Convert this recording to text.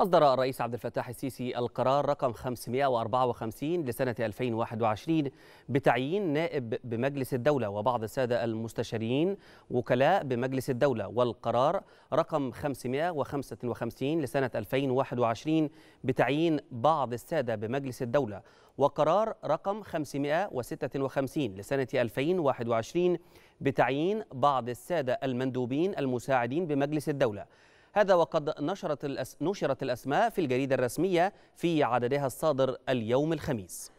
أصدر الرئيس عبد الفتاح السيسي القرار رقم 554 لسنة 2021 بتعيين نائب بمجلس الدولة وبعض السادة المستشارين وكلاء بمجلس الدولة والقرار رقم 555 لسنة 2021 بتعيين بعض السادة بمجلس الدولة وقرار رقم 556 لسنة 2021 بتعيين بعض السادة المندوبين المساعدين بمجلس الدولة هذا وقد نشرت, الأس... نشرت الأسماء في الجريدة الرسمية في عددها الصادر اليوم الخميس